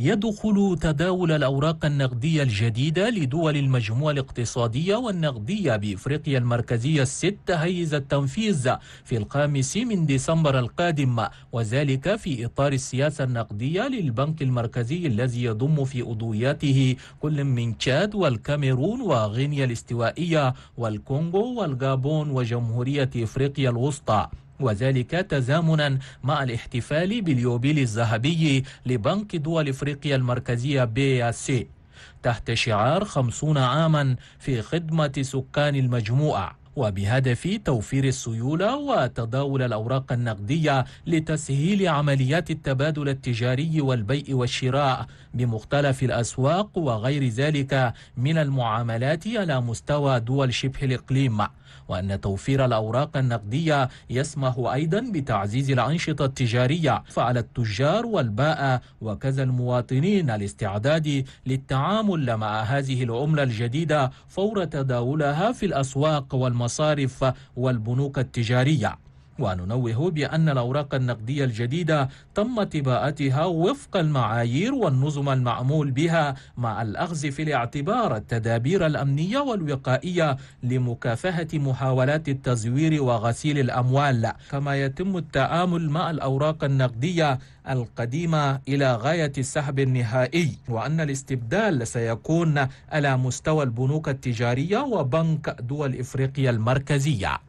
يدخل تداول الأوراق النقدية الجديدة لدول المجموعة الاقتصادية والنقدية بإفريقيا المركزية الست هيز التنفيذ في الخامس من ديسمبر القادم وذلك في إطار السياسة النقدية للبنك المركزي الذي يضم في أضوياته كل من تشاد والكاميرون وغينيا الاستوائية والكونغو والغابون وجمهورية إفريقيا الوسطى وذلك تزامنا مع الاحتفال باليوبيل الذهبي لبنك دول افريقيا المركزيه بي سي تحت شعار خمسون عاما في خدمه سكان المجموعه وبهدف توفير السيولة وتداول الأوراق النقدية لتسهيل عمليات التبادل التجاري والبيع والشراء بمختلف الأسواق وغير ذلك من المعاملات على مستوى دول شبه الإقليم وأن توفير الأوراق النقدية يسمح أيضا بتعزيز الأنشطة التجارية فعلى التجار والباء وكذا المواطنين الاستعداد للتعامل مع هذه العملة الجديدة فور تداولها في الأسواق والمزارع المصارف والبنوك التجارية وننوه بأن الأوراق النقدية الجديدة تم طباعتها وفق المعايير والنظم المعمول بها مع الأخذ في الاعتبار التدابير الأمنية والوقائية لمكافحة محاولات التزوير وغسيل الأموال كما يتم التعامل مع الأوراق النقدية القديمة إلى غاية السحب النهائي وأن الاستبدال سيكون على مستوى البنوك التجارية وبنك دول إفريقيا المركزية